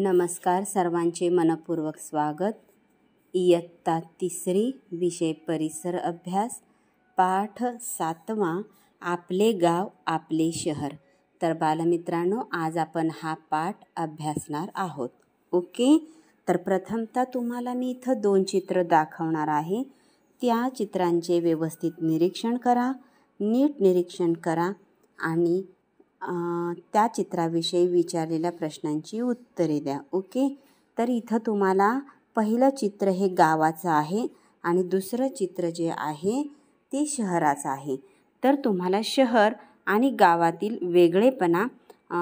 नमस्कार सर्वांचे मनपूर्वक स्वागत इयत्ता तिसरी विषय परिसर अभ्यास पाठ सातवा आपले गाव आपले शहर तर बालमित्रांनो आज आपण हा पाठ अभ्यासणार आहोत ओके तर प्रथमतः तुम्हाला मी इथं दोन चित्र दाखवणार आहे त्या चित्रांचे व्यवस्थित निरीक्षण करा नीट निरीक्षण करा आणि त्या चित्राविषयी विचारलेल्या प्रश्नांची उत्तरे द्या ओके तर इथं तुम्हाला पहिलं चित्र हे गावाचं आहे आणि दुसरं चित्र जे आहे ते शहराचं आहे तर तुम्हाला शहर आणि गावातील वेगळेपणा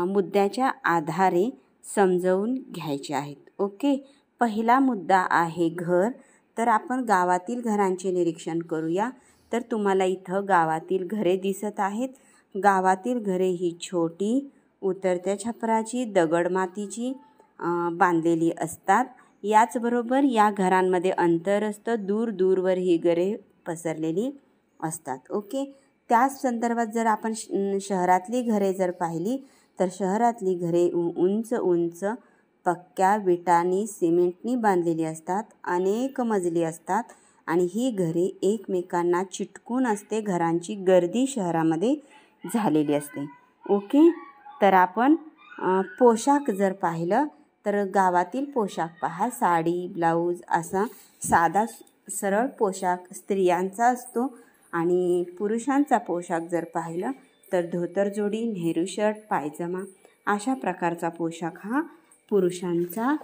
मुद्द्याच्या आधारे समजवून घ्यायचे आहेत ओके पहिला मुद्दा आहे घर तर आपण गावातील घरांचे निरीक्षण करूया तर तुम्हाला इथं गावातील घरे दिसत आहेत गावातील घरे ही छोटी उतरत्या छपराची दगडमातीची बांधलेली असतात याचबरोबर या घरांमध्ये अंतर असतं दूर दूरवर ही घरे पसरलेली असतात ओके त्याच संदर्भात जर आपण शहरातली घरे जर पाहिली तर शहरातली घरे उंच उंच पक्क्या विटांनी सिमेंटनी बांधलेली असतात अनेक मजली असतात आणि ही घरे एकमेकांना चिटकून असते घरांची गर्दी शहरामध्ये झालेली असते ओके तर आपण पोशाख जर पाहिलं तर गावातील पोशाख पहा साडी ब्लाऊज असा साधा सरळ पोशाख स्त्रियांचा असतो आणि पुरुषांचा पोशाख जर पाहिलं तर धोतरजोडी नेहरू शर्ट पायजमा अशा प्रकारचा पोशाख हा पुरुषांचा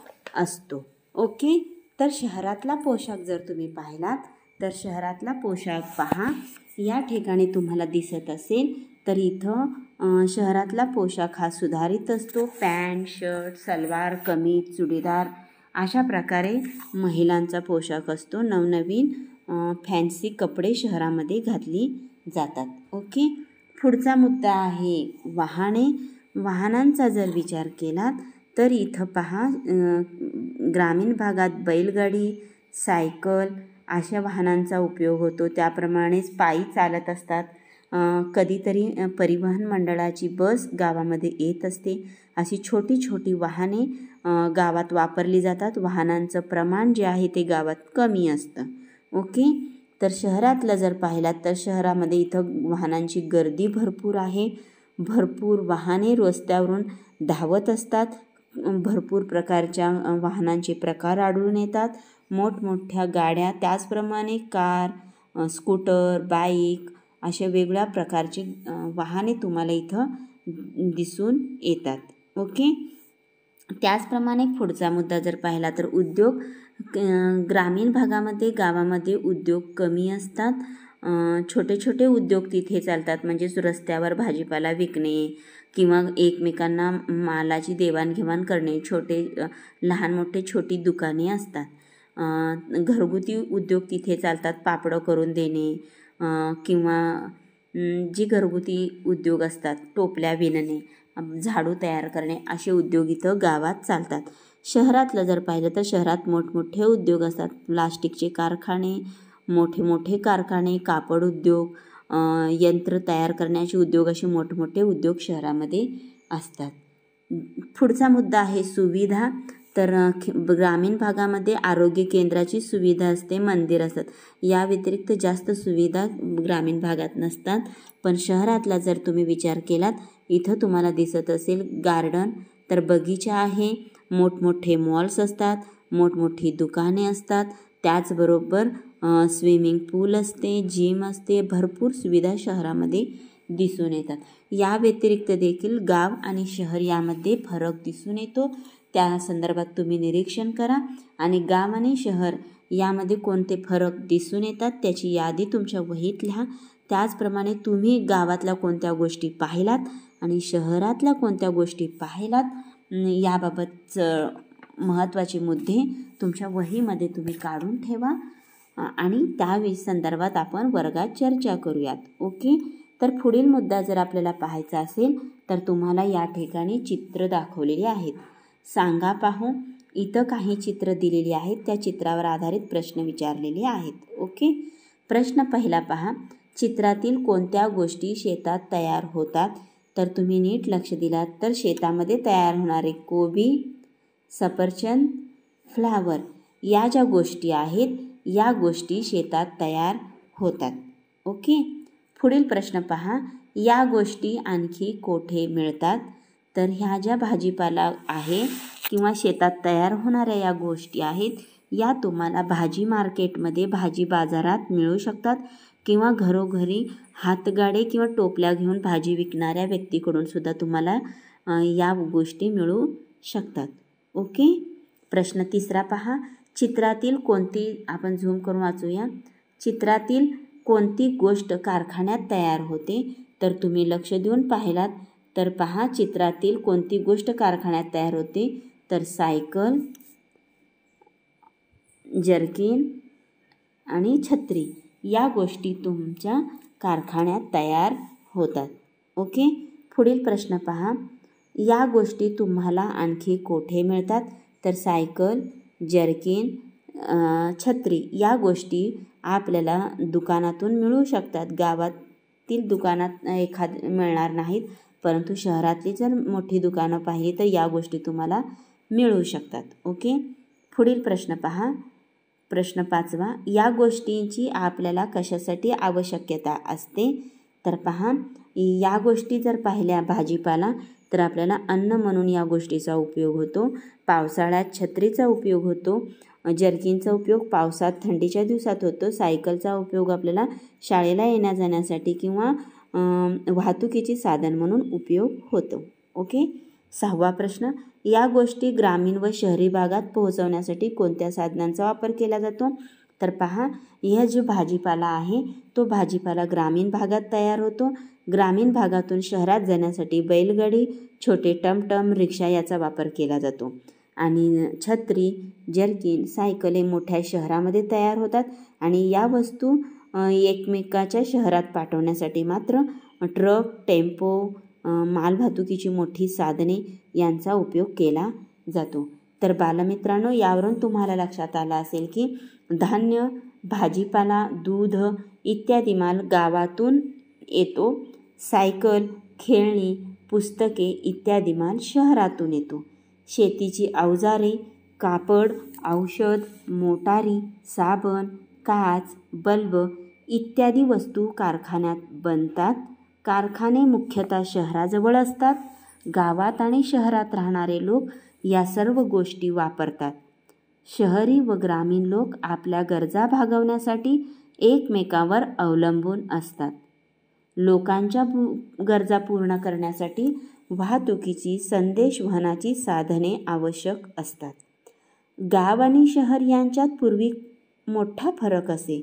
असतो ओके तर शहरातला पोशाख जर तुम्ही पाहिलात तर शहरातला पोशाख पहा या ठिकाणी तुम्हाला दिसत असेल तर इथं शहरातला पोशाख हा सुधारित असतो पॅन्ट शर्ट सलवार कमीज चुडीदार अशा प्रकारे महिलांचा पोशाख असतो नवनवीन फॅन्सी कपडे शहरामध्ये घातली जातात ओके पुढचा मुद्दा आहे वाहने वाहनांचा जर विचार केलात तर इथं पहा ग्रामीण भागात बैलगाडी सायकल अशा वाहनांचा उपयोग होतो त्याप्रमाणेच पायी चालत असतात कधीतरी परिवहन मंडळाची बस गावामध्ये येत असते अशी छोटी छोटी वाहने गावात वापरली जातात वाहनांचं प्रमाण जे आहे ते गावात कमी असतं ओके तर शहरातलं जर पाहिलात तर शहरामध्ये इथं वाहनांची गर्दी भरपूर आहे भरपूर वाहने रस्त्यावरून धावत असतात भरपूर प्रकारच्या वाहनांचे प्रकार आढळून येतात मोठमोठ्या गाड्या त्याचप्रमाणे कार स्कूटर बाईक अशा वेगळ्या प्रकारची वाहने तुम्हाला इथं दिसून येतात ओके त्याचप्रमाणे पुढचा मुद्दा जर पाहिला तर उद्योग ग्रामीण भागामध्ये गावामध्ये उद्योग कमी असतात छोटे छोटे उद्योग तिथे चालतात म्हणजेच रस्त्यावर भाजीपाला विकणे किंवा एकमेकांना मालाची देवाणघेवाण करणे छोटे लहान मोठे छोटी दुकाने असतात घरगुती उद्योग तिथे चालतात पापडं करून देणे किंवा जी घरगुती उद्योग असतात टोपल्या विणणे झाडू तयार करणे असे उद्योग इथं गावात चालतात शहरातलं जर पाहिलं तर शहरात मोठमोठे उद्योग असतात प्लास्टिकचे कारखाने मोठे मोठे कारखाने कापड उद्योग यंत्र तयार करण्याचे उद्योग असे मोठमोठे उद्योग शहरामध्ये असतात पुढचा मुद्दा आहे सुविधा तर ग्रामीण भागामध्ये आरोग्य केंद्राची सुविधा असते मंदिर असतात या व्यतिरिक्त जास्त सुविधा ग्रामीण भागात नसतात पण शहरातला जर तुम्ही विचार केलात इथं तुम्हाला दिसत असेल गार्डन तर बगीचा आहे मोठमोठे मॉल्स असतात मोठमोठी दुकाने असतात त्याचबरोबर स्विमिंग पूल असते जिम असते भरपूर सुविधा शहरामध्ये दिसून येतात या व्यतिरिक्त देखील गाव आणि शहर यामध्ये फरक दिसून येतो त्या संदर्भात तुम्ही निरीक्षण करा आणि गाव आणि शहर यामध्ये कोणते फरक दिसून येतात त्याची यादी तुमच्या वहीत लिहा त्याचप्रमाणे तुम्ही गावातल्या कोणत्या गोष्टी पाहिलात आणि शहरातल्या कोणत्या गोष्टी पाहिलात याबाबत महत्त्वाचे मुद्दे तुमच्या वहीमध्ये तुम्ही काढून ठेवा आणि त्या संदर्भात आपण वर्गात चर्चा करूयात ओके तर पुढील मुद्दा जर आपल्याला पाहायचा असेल तर तुम्हाला या ठिकाणी चित्र दाखवलेली आहेत सांगा पाहू इथं काही चित्र दिलेली आहेत त्या चित्रावर आधारित प्रश्न विचारलेले आहेत ओके प्रश्न पहिला पहा चित्रातील कोणत्या गोष्टी शेतात तयार होतात तर तुम्ही नीट लक्ष दिलात तर शेतामध्ये तयार होणारे कोबी सफरचंद फ्लावर या ज्या गोष्टी आहेत या गोष्टी शेतात तयार होतात ओके पुढील प्रश्न पहा या गोष्टी आणखी कोठे मिळतात तर ह्या ज्या भाजीपाला आहे किंवा शेतात तयार होणाऱ्या या गोष्टी आहेत या तुम्हाला भाजी मार्केटमध्ये भाजी बाजारात मिळू शकतात किंवा घरोघरी हातगाडे किंवा टोपल्या घेऊन भाजी विकणाऱ्या व्यक्तीकडून सुद्धा तुम्हाला या गोष्टी मिळू शकतात ओके प्रश्न तिसरा पहा चित्रातील कोणती आपण झूम करून वाचूया चित्रातील कोणती गोष्ट कारखान्यात तयार होते तर तुम्ही लक्ष देऊन पाहिलात तर पहा चित्रातील कोणती गोष्ट कारखान्यात तयार होते तर सायकल जर्किन आणि छत्री या गोष्टी तुमच्या कारखान्यात तयार होतात ओके पुढील प्रश्न पहा या गोष्टी तुम्हाला आणखी कोठे मिळतात तर सायकल जर्किन छत्री या गोष्टी आपल्याला दुकानातून मिळू शकतात गावातील दुकानात एखाद मिळणार नाहीत परंतु शहरातली जर मोठी दुकानं पाहिली तर या गोष्टी तुम्हाला मिळू शकतात ओके पुढील प्रश्न पहा प्रश्न पाचवा या गोष्टींची आपल्याला कशासाठी आवश्यकता असते तर पहा या गोष्टी जर पाहिल्या भाजीपाला तर आपल्याला अन्न म्हणून या गोष्टीचा उपयोग होतो पावसाळ्यात छत्रीचा उपयोग होतो जर्किनचा उपयोग पावसात थंडीच्या दिवसात होतो सायकलचा उपयोग आपल्याला शाळेला येण्या जाण्यासाठी किंवा वाहतुकीचे साधन म्हणून उपयोग होतो ओके सहावा प्रश्न या गोष्टी ग्रामीण व शहरी भागात पोहोचवण्यासाठी कोणत्या साधनांचा वापर केला जातो तर पहा या जो भाजीपाला आहे तो भाजीपाला ग्रामीण भागात तयार होतो ग्रामीण भागातून शहरात जाण्यासाठी बैलगाडी छोटे टमटम रिक्षा याचा वापर केला जातो आणि छत्री जर्किन सायकले मोठ्या शहरामध्ये तयार होतात आणि या वस्तू एकमेकाच्या शहरात पाठवण्यासाठी मात्र ट्रक टेम्पो मालवाहतुकीची मोठी साधने यांचा उपयोग केला जातो तर बालमित्रांनो यावरून तुम्हाला लक्षात आलं असेल की धान्य भाजीपाला दूध इत्यादी माल गावातून येतो सायकल खेळणी पुस्तके इत्यादी माल शहरातून येतो शेतीची अवजारे कापड औषध मोटारी साबण काच बल्ब इत्यादी वस्तू कारखान्यात बनतात कारखाने मुख्यतः शहराजवळ असतात गावात आणि शहरात राहणारे लोक या सर्व गोष्टी वापरतात शहरी व ग्रामीण लोक आपल्या गरजा भागवण्यासाठी एकमेकावर अवलंबून असतात लोकांच्या गरजा पूर्ण करण्यासाठी वाहतुकीची संदेश वहनाची साधने आवश्यक असतात गाव आणि शहर यांच्यात पूर्वी मोठा फरक असे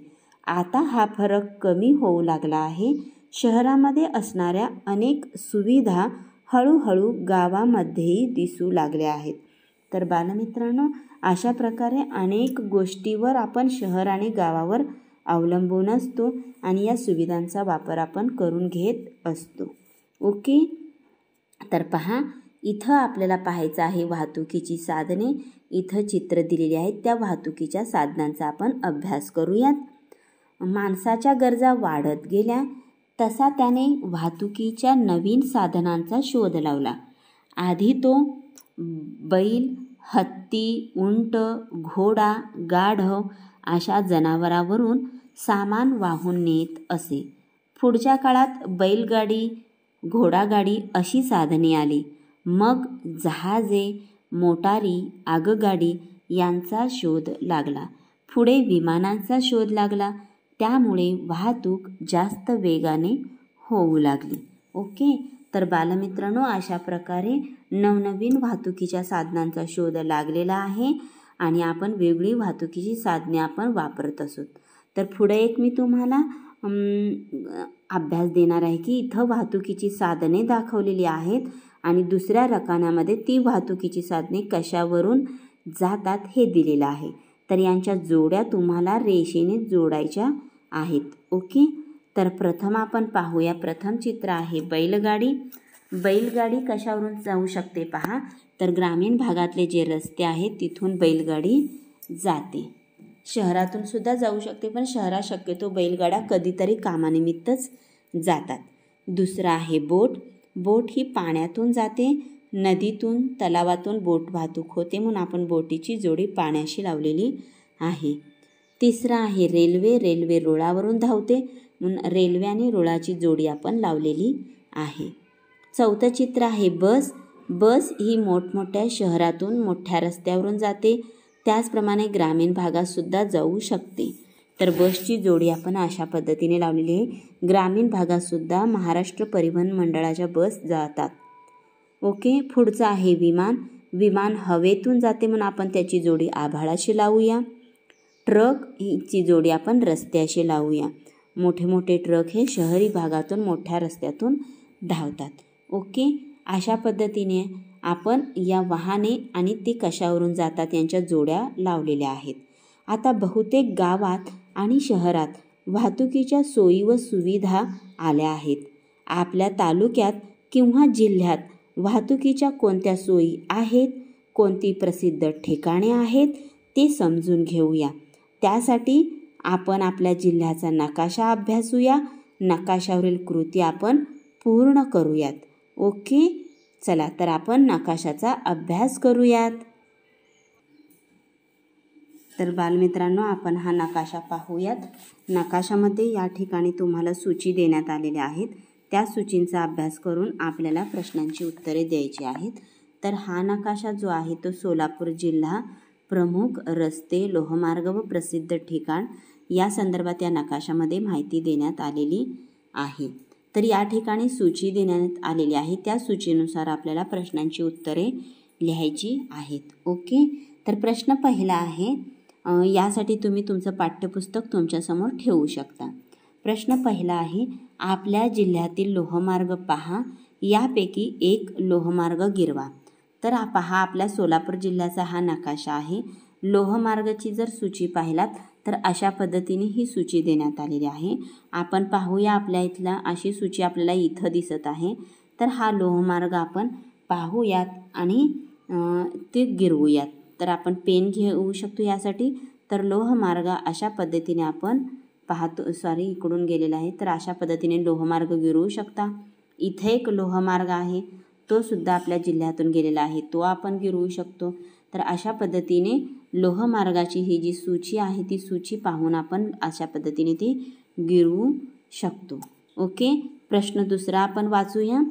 आता हा फरक कमी होऊ लागला आहे शहरामध्ये असणाऱ्या अनेक सुविधा हळूहळू गावामध्येही दिसू लागल्या आहेत तर बालमित्रांनो अशा प्रकारे अनेक गोष्टीवर आपण शहर आणि गावावर अवलंबून असतो आणि या सुविधांचा वापर आपण करून घेत असतो ओके तर पहा इथं आपल्याला पाहायचं आहे वाहतुकीची साधने इथं चित्र दिलेली आहेत त्या वाहतुकीच्या साधनांचा आपण अभ्यास करूयात माणसाच्या गरजा वाढत गेल्या तसा त्याने वाहतुकीच्या नवीन साधनांचा शोध लावला आधी तो बैल हत्ती उंट घोडा गाढव अशा जनावरावरून सामान वाहून नेत असे पुढच्या काळात बैलगाडी घोडागाडी अशी साधने आली मग जहाजे मोटारी आगगाडी यांचा शोध लागला पुढे विमानांचा शोध लागला त्यामुळे वाहतूक जास्त वेगाने होऊ लागली ओके तर बालमित्रांनो अशा प्रकारे नवनवीन वाहतुकीच्या साधनांचा शोध लागलेला आहे आणि आपण वेगळी वाहतुकीची साधने आपण वापरत असोत तर पुढे एक मी तुम्हाला अभ्यास देणार आहे की इथं वाहतुकीची साधने दाखवलेली आहेत आणि दुसऱ्या रकानामध्ये ती वाहतुकीची साधने कशावरून जातात हे दिलेलं आहे तर यांच्या जोड्या तुम्हाला रेषेने जोडायच्या आहेत ओके तर प्रथम आपण पाहूया प्रथम चित्र आहे बैलगाडी बैलगाडी कशावरून जाऊ शकते पहा तर ग्रामीण भागातले जे रस्ते आहेत तिथून बैलगाडी जाते शहरातून सुद्धा जाऊ शकते पण शहरात शक्यतो बैलगाड्या कधीतरी कामानिमित्तच जातात दुसरा आहे बोट बोट ही पाण्यातून जाते नदीतून तलावातून बोट वाहतूक होते म्हणून आपण बोटीची जोडी पाण्याशी लावलेली आहे तिसरा आहे रेल्वे रेल्वे रुळावरून धावते म्हणून रेल्वे आणि रुळाची जोडी आपण लावलेली आहे चौथं चित्र आहे बस बस ही मोठमोठ्या शहरातून मोठ्या रस्त्यावरून जाते त्याचप्रमाणे ग्रामीण भागातसुद्धा जाऊ शकते तर बसची जोडी आपण अशा पद्धतीने लावलेली आहे ग्रामीण भागातसुद्धा महाराष्ट्र परिवहन मंडळाच्या बस जातात ओके पुढचं आहे विमान विमान हवेतून जाते म्हणून आपण त्याची जोडी आभाळाशी लावूया ट्रक हीची जोडी आपण रस्त्याशी लावूया मोठे मोठे ट्रक हे शहरी भागातून मोठ्या रस्त्यातून धावतात ओके अशा पद्धतीने आपण या वाहने आणि ते कशावरून जातात यांच्या जोड्या लावलेल्या आहेत आता बहुतेक गावात आणि शहरात वाहतुकीच्या सोयी व सुविधा आल्या आहेत आपल्या तालुक्यात किंवा जिल्ह्यात वाहतुकीच्या कोणत्या सोयी आहेत कोणती प्रसिद्ध ठिकाणे आहेत ते समजून घेऊया त्यासाठी आपण आपल्या जिल्ह्याचा नकाशा अभ्यासूया नकाशावरील कृती आपण पूर्ण करूयात ओके चला तर आपण नकाशाचा अभ्यास करूयात तर बालमित्रांनो आपण हा नकाशा पाहूयात नकाशामध्ये या ठिकाणी तुम्हाला सूची देण्यात आलेल्या आहेत त्या सूचींचा अभ्यास करून आपल्याला प्रश्नांची उत्तरे द्यायची आहेत तर हा नकाशा जो आहे तो सोलापूर जिल्हा प्रमुख रस्ते लोहमार्ग व प्रसिद्ध ठिकाण या संदर्भात या नकाशामध्ये माहिती देण्यात आलेली आहे तर या ठिकाणी सूची देण्यात आलेली आहे त्या सूचीनुसार आपल्याला प्रश्नांची उत्तरे लिहायची आहेत ओके तर प्रश्न पहिला आहे यासाठी तुम्ही तुमचं पाठ्यपुस्तक तुमच्यासमोर ठेवू शकता प्रश्न पहिला आहे आपल्या जिल्ह्यातील लोहमार्ग पहा यापैकी एक लोहमार्ग गिरवा तर पहा आपल्या सोलापूर जिल्ह्याचा हा नकाशा आहे लोहमार्गाची जर सूची पाहिलात तर अशा पद्धतीने ही सूची देण्यात आलेली आहे आपण पाहूया आपल्या इथला अशी सूची आपल्याला इथं दिसत आहे तर हा लोहमार्ग आपण पाहूयात आणि ते गिरवूयात तर आपण पेन घेऊ शकतो यासाठी तर लोहमार्ग अशा पद्धतीने आपण पाहतो सॉरी इकडून गेलेला आहे तर अशा पद्धतीने लोहमार्ग गिरवू शकता इथे एक लोहमार्ग आहे तो सुद्धा आपल्या जिल्ह्यातून गेलेला आहे तो आपण गिरवू शकतो तर अशा पद्धतीने लोहमार्गाची ही जी सूची आहे ती सूची पाहून आपण अशा पद्धतीने ती गिरवू शकतो ओके प्रश्न दुसरा आपण वाचूया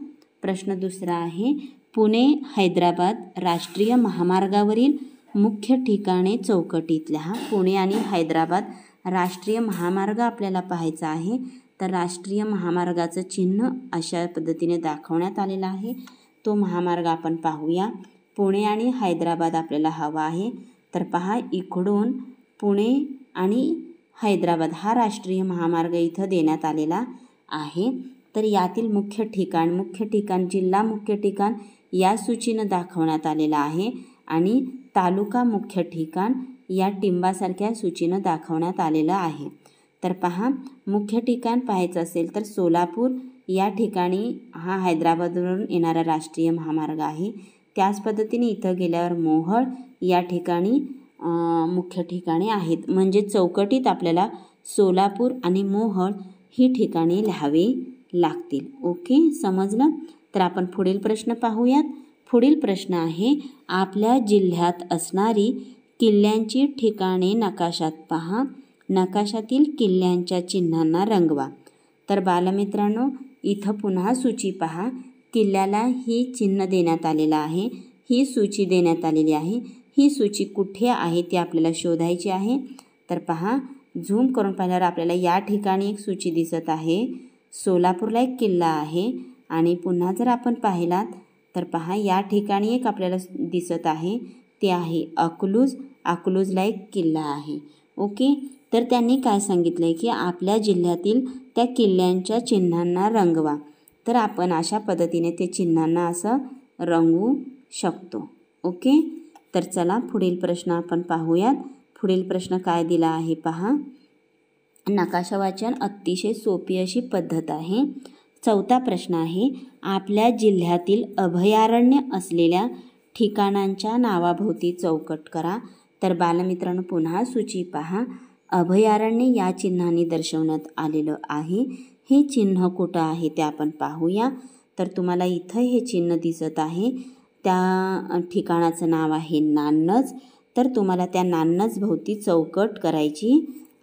प्रश्न दुसरा आहे पुणे हैदराबाद राष्ट्रीय महामार्गावरील मुख्य ठिकाणे चौकटीतल्या पुणे आणि हैदराबाद राष्ट्रीय महामार्ग आपल्याला पाहायचा आहे तर राष्ट्रीय महामार्गाचं चिन्ह अशा पद्धतीने दाखवण्यात आलेला आहे तो महामार्ग आपण पाहूया पुणे आणि हैदराबाद आपल्याला हवा आहे तर पहा इकडून पुणे आणि हैदराबाद हा राष्ट्रीय महामार्ग इथं देण्यात आलेला आहे तर यातील मुख्य ठिकाण मुख्य ठिकाण जिल्हा मुख्य ठिकाण या सूचीनं दाखवण्यात आलेला आहे आणि तालुका मुख्य ठिकाण या टिंबासारख्या सूचीनं दाखवण्यात आलेलं आहे तर पहा मुख्य ठिकाण पाहायचं असेल तर सोलापूर या ठिकाणी हा हैदराबादवरून येणारा राष्ट्रीय महामार्ग आहे त्याच पद्धतीने इथं गेल्यावर मोहळ या ठिकाणी मुख्य ठिकाणी आहेत म्हणजे चौकटीत आपल्याला सोलापूर आणि मोहळ ही ठिकाणी लिहावी लागतील ओके समजलं तर आपण पुढील प्रश्न पाहूयात पुढील प्रश्न आहे आपल्या जिल्ह्यात असणारी किल्ल्यांची ठिकाणे नकाशात पहा नकाशातील किल्ल्यांच्या चिन्हांना रंगवा तर बालमित्रांनो इथं पुन्हा सूची पहा किल्ल्याला ही चिन्ह देण्यात आलेलं आहे ही सूची देण्यात आलेली आहे ही सूची कुठे आहे ती आपल्याला शोधायची आहे तर पहा झूम करून पाहिल्यावर आपल्याला या ठिकाणी एक सूची दिसत आहे सोलापूरला एक किल्ला आहे आणि पुन्हा जर आपण पाहिलात तर पहा या ठिकाणी एक आपल्याला दिसत आहे ते आहे अकलूज अकलूजला एक किल्ला आहे ओके तर त्यांनी काय सांगितलं आहे की आपल्या जिल्ह्यातील त्या किल्ल्यांच्या चिन्हांना रंगवा तर आपण अशा पद्धतीने ते चिन्हांना असं रंगवू शकतो ओके तर चला पुढील प्रश्न आपण पाहूयात पुढील प्रश्न काय दिला आहे पहा नकाशा वाचन अतिशय सोपी अशी पद्धत आहे चौथा प्रश्न आहे आपल्या जिल्ह्यातील अभयारण्य असलेल्या ठिकाणांच्या नावाभोवती चौकट करा तर बालमित्रांनो पुन्हा सूची पहा अभयारण्य या चिन्हाने दर्शवण्यात आलेलं आहे हे चिन्ह कुठं आहे ते आपण पाहूया तर तुम्हाला इथं हे चिन्ह दिसत आहे त्या ठिकाणाचं नाव आहे नान्नज तर तुम्हाला त्या नान्नजभोवती चौकट करायची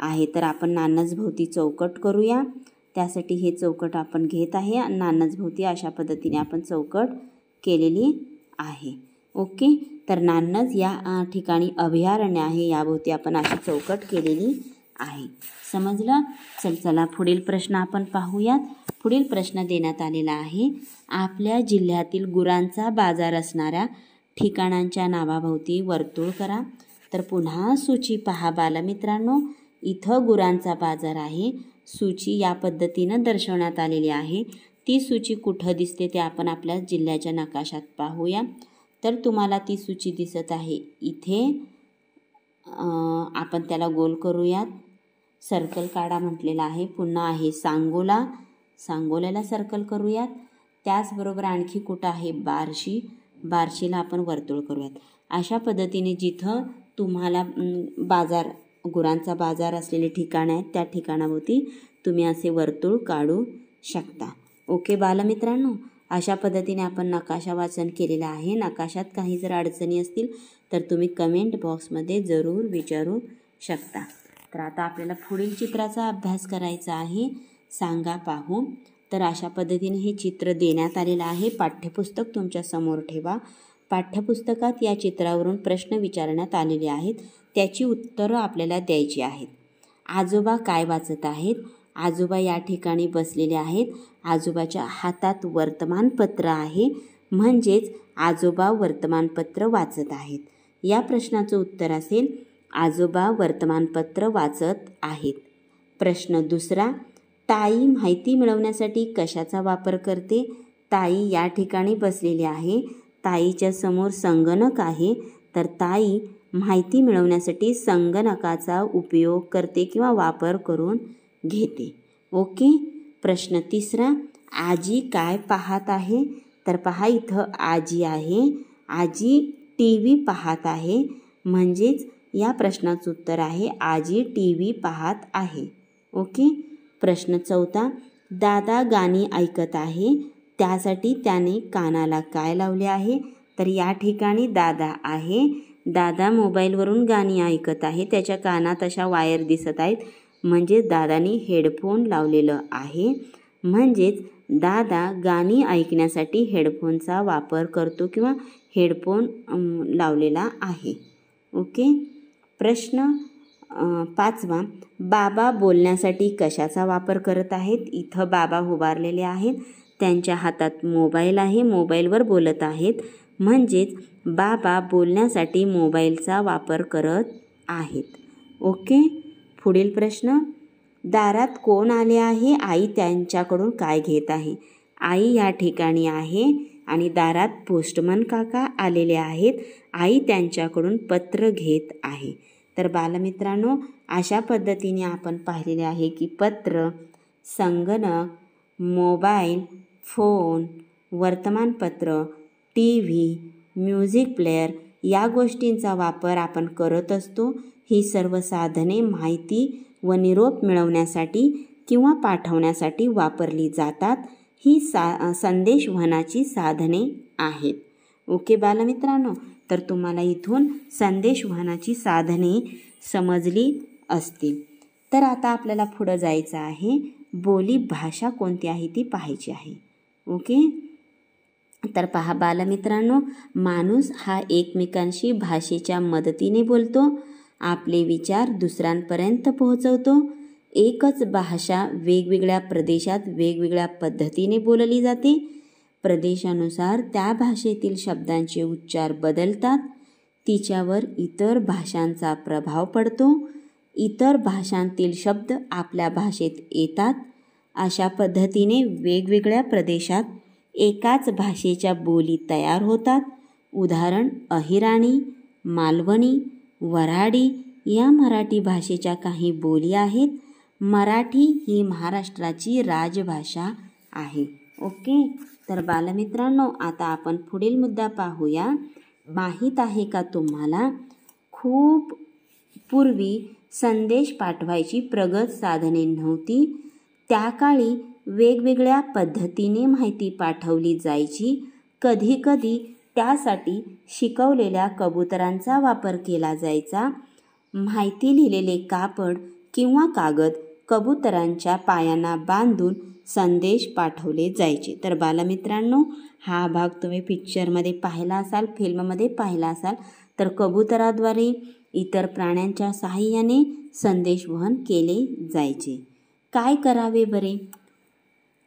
आहे तर आपण नान्नज चौकट करूया त्यासाठी हे चौकट आपण घेत आहे आणि नानजभोवती अशा पद्धतीने आपण चौकट केलेली आहे ओके तर नान्नज या ठिकाणी अभयारण्य आहे याभोवती आपण अशी चौकट केलेली आहे समजलं चल चला पुढील प्रश्न आपण पाहूयात पुढील प्रश्न देण्यात आलेला आहे आपल्या जिल्ह्यातील गुरांचा बाजार असणाऱ्या ठिकाणांच्या नावाभोवती वर्तुळ करा तर पुन्हा सूची पहा बालमित्रांनो इथं गुरांचा बाजार आहे सूची या पद्धतीनं दर्शवण्यात आलेली आहे ती सूची कुठं दिसते ते आपण आपल्या जिल्ह्याच्या नकाशात पाहूया तर तुम्हाला ती सूची दिसत आहे इथे आपण त्याला गोल करूयात सर्कल काढा म्हटलेला आहे पुन्हा आहे सांगोला सांगोल्याला सर्कल करूयात त्याचबरोबर आणखी कुठं आहे बारशी बारशीला आपण वर्तुळ करूयात अशा पद्धतीने जिथं तुम्हाला बाजार गुरांचा बाजार असलेले ठिकाण आहे त्या ठिकाणावरती तुम्ही असे वर्तुळ काढू शकता ओके बालमित्रांनो अशा पद्धतीने आपण नकाशा वाचन केलेलं आहे नकाशात काही जर अडचणी असतील तर तुम्ही कमेंट बॉक्समध्ये जरूर विचारू शकता तर आता आपल्याला पुढील चित्राचा अभ्यास करायचा आहे सांगा पाहू तर अशा पद्धतीने हे चित्र देण्यात आलेलं आहे पाठ्यपुस्तक तुमच्या समोर ठेवा पाठ्यपुस्तकात या चित्रावरून प्रश्न विचारण्यात आलेले आहेत त्याची उत्तरं आपल्याला द्यायची आहेत आजोबा काय वाचत आहेत आजोबा या ठिकाणी बसलेले आहेत आजोबाच्या हातात वर्तमानपत्र आहे म्हणजेच आजोबा वर्तमानपत्र वाचत आहेत या प्रश्नाचं उत्तर असेल आजोबा वर्तमानपत्र वाचत आहेत प्रश्न दुसरा ताई माहिती मिळवण्यासाठी कशाचा वापर करते ताई या ठिकाणी बसलेली आहे ताईच्या समोर संगणक आहे तर ताई माहिती मिळवण्यासाठी संगणकाचा उपयोग करते किंवा वापर करून घेते ओके प्रश्न तिसरा आजी काय पाहत आहे तर पहा इथं आजी आहे आजी टी व्ही पाहत आहे म्हणजेच या प्रश्नाचं उत्तर आहे आजी टी व्ही पाहत आहे ओके प्रश्न चौथा दादा गाणी ऐकत आहे त्यासाठी त्याने कानाला काय लावले आहे तर या ठिकाणी दादा आहे दादा मोबाईलवरून गाणी ऐकत आहे त्याच्या कानात अशा वायर दिसत आहेत म्हणजे दादाने हेडफोन लावलेलं आहे म्हणजेच दादा गाणी ऐकण्यासाठी हेडफोनचा वापर करतो किंवा हेडफोन लावलेला आहे ओके प्रश्न पाचवा बाबा बोलण्यासाठी कशाचा वापर करत आहेत इथं बाबा उभारलेले आहेत त्यांच्या हातात मोबाईल आहे मोबाईलवर बोलत आहेत म्हणजेच बाबा बोलण्यासाठी मोबाईलचा वापर करत आहेत ओके पुढील प्रश्न दारात कोण आले आहे आई त्यांच्याकडून काय घेत आहे आई या ठिकाणी आहे आणि दारात पोस्टमन काका आलेले आहेत आई त्यांच्याकडून पत्र घेत आहे तर बालमित्रांनो अशा पद्धतीने आपण पाहिलेले आहे की पत्र संगणक मोबाईल फोन वर्तमानपत्र टी व्ही म्युझिक प्लेअर या गोष्टींचा वापर आपण करत असतो ही सर्व साधने माहिती व निरोप मिळवण्यासाठी किंवा पाठवण्यासाठी वापरली जातात ही सा संदेशवहनाची साधने आहेत ओके बालमित्रांनो तर तुम्हाला इथून संदेशवहनाची साधने समजली असतील तर आता आपल्याला पुढं जायचं आहे बोली भाषा कोणती आहे ती पाहायची आहे ओके तर पहा बालमित्रांनो माणूस हा एकमेकांशी भाषेच्या मदतीने बोलतो आपले विचार दुसऱ्यांपर्यंत पोहोचवतो एकच भाषा वेगवेगळ्या प्रदेशात वेगवेगळ्या पद्धतीने बोलली जाते प्रदेशानुसार त्या भाषेतील शब्दांचे उच्चार बदलतात तिच्यावर इतर भाषांचा प्रभाव पडतो इतर भाषांतील शब्द आपल्या भाषेत येतात अशा पद्धतीने वेगवेगळ्या प्रदेशात एकाच भाषेच्या बोली तयार होतात उदाहरण अहिराणी मालवणी वराडी या मराठी भाषेच्या काही बोली आहेत मराठी ही महाराष्ट्राची राजभाषा आहे ओके तर बालमित्रांनो आता आपण पुढील मुद्दा पाहूया माहीत आहे का तुम्हाला खूप पूर्वी संदेश पाठवायची प्रगत साधने नव्हती त्या काळी वेगवेगळ्या पद्धतीने माहिती पाठवली जायची कधीकधी त्यासाठी शिकवलेल्या कबुतरांचा वापर केला जायचा माहिती लिहिलेले कापड किंवा कागद कबुतरांच्या पायांना बांधून संदेश पाठवले जायचे तर बालमित्रांनो हा भाग तुम्ही पिक्चरमध्ये पाहिला असाल फिल्ममध्ये पाहिला असाल तर कबुतराद्वारे इतर प्राण्यांच्या सहाय्याने संदेश वहन केले जायचे काय करावे बरे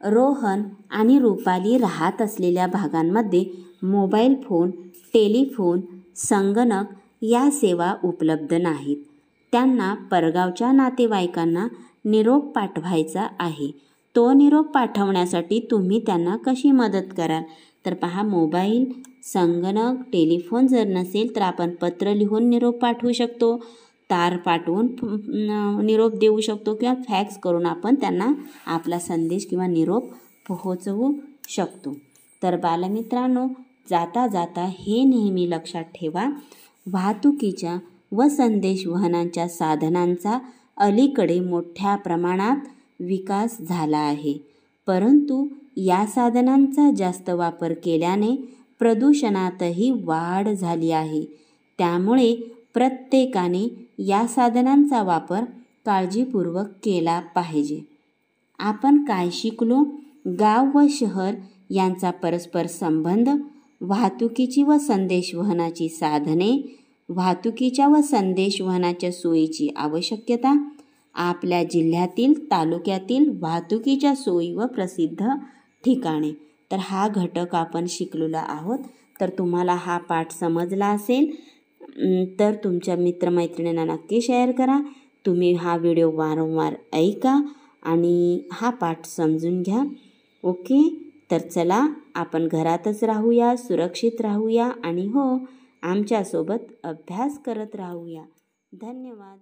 रोहन आणि रूपाली राहत असलेल्या भागांमध्ये मोबाईल फोन टेलिफोन संगणक या सेवा उपलब्ध नाहीत त्यांना परगावच्या नातेवाईकांना निरोप पाठवायचा आहे तो निरोप पाठवण्यासाठी तुम्ही त्यांना कशी मदत कराल तर पहा मोबाईल संगणक टेलिफोन जर नसेल तर आपण पत्र लिहून निरोप पाठवू शकतो तार पाठवून निरोप देऊ शकतो किंवा फॅक्स करून आपण त्यांना आपला संदेश किंवा निरोप पोहोचवू शकतो तर बालमित्रांनो जाता जाता हे नेहमी लक्षात ठेवा वाहतुकीच्या व संदेश वहनांच्या साधनांचा अलीकडे मोठ्या प्रमाणात विकास झाला आहे परंतु या साधनांचा जास्त वापर केल्याने प्रदूषणातही वाढ झाली आहे त्यामुळे प्रत्येकाने या साधनांचा वापर काळजीपूर्वक केला पाहिजे आपण काय शिकलो गाव व शहर यांचा परस्पर संबंध वाहतुकीची व संदेशवहनाची साधने वाहतुकीच्या व संदेशवहनाच्या सोयीची आवश्यकता आपल्या जिल्ह्यातील तालुक्यातील वाहतुकीच्या सोयी व प्रसिद्ध ठिकाणे तर हा घटक आपण शिकलेला आहोत तर तुम्हाला हा पाठ समजला असेल तर तुमच्या मित्रमैत्रिणींना नक्की शेअर करा तुम्ही हा व्हिडिओ वारंवार ऐका आणि हा पाठ समजून घ्या ओके तर चला आपण घरातच राहूया सुरक्षित राहूया आणि हो आमच्यासोबत अभ्यास करत राहूया धन्यवाद